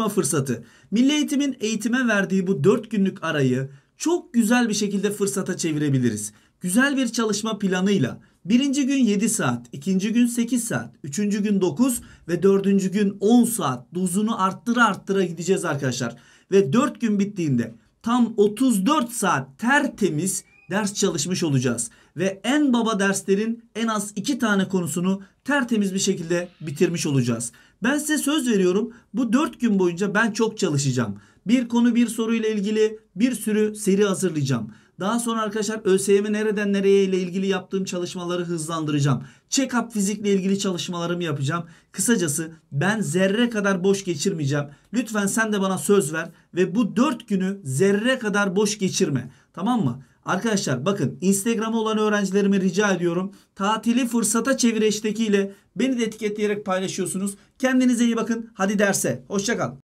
konuşma fırsatı. Milli Eğitim'in eğitime verdiği bu 4 günlük arayı çok güzel bir şekilde fırsata çevirebiliriz. Güzel bir çalışma planıyla birinci gün 7 saat, ikinci gün 8 saat, üçüncü gün 9 ve dördüncü gün 10 saat dozunu arttıra arttıra gideceğiz arkadaşlar. Ve 4 gün bittiğinde tam 34 saat tertemiz ders çalışmış olacağız. Ve en baba derslerin en az 2 tane konusunu tertemiz bir şekilde bitirmiş olacağız. Ben size söz veriyorum. Bu 4 gün boyunca ben çok çalışacağım. Bir konu bir soruyla ilgili bir sürü seri hazırlayacağım. Daha sonra arkadaşlar ÖSYM nereden nereye ile ilgili yaptığım çalışmaları hızlandıracağım. Check-up fizikle ilgili çalışmalarımı yapacağım. Kısacası ben zerre kadar boş geçirmeyeceğim. Lütfen sen de bana söz ver ve bu 4 günü zerre kadar boş geçirme. Tamam mı? Arkadaşlar bakın Instagram'a olan öğrencilerime rica ediyorum. Tatili fırsata çevir beni de etiketleyerek paylaşıyorsunuz. Kendinize iyi bakın. Hadi derse. Hoşçakalın.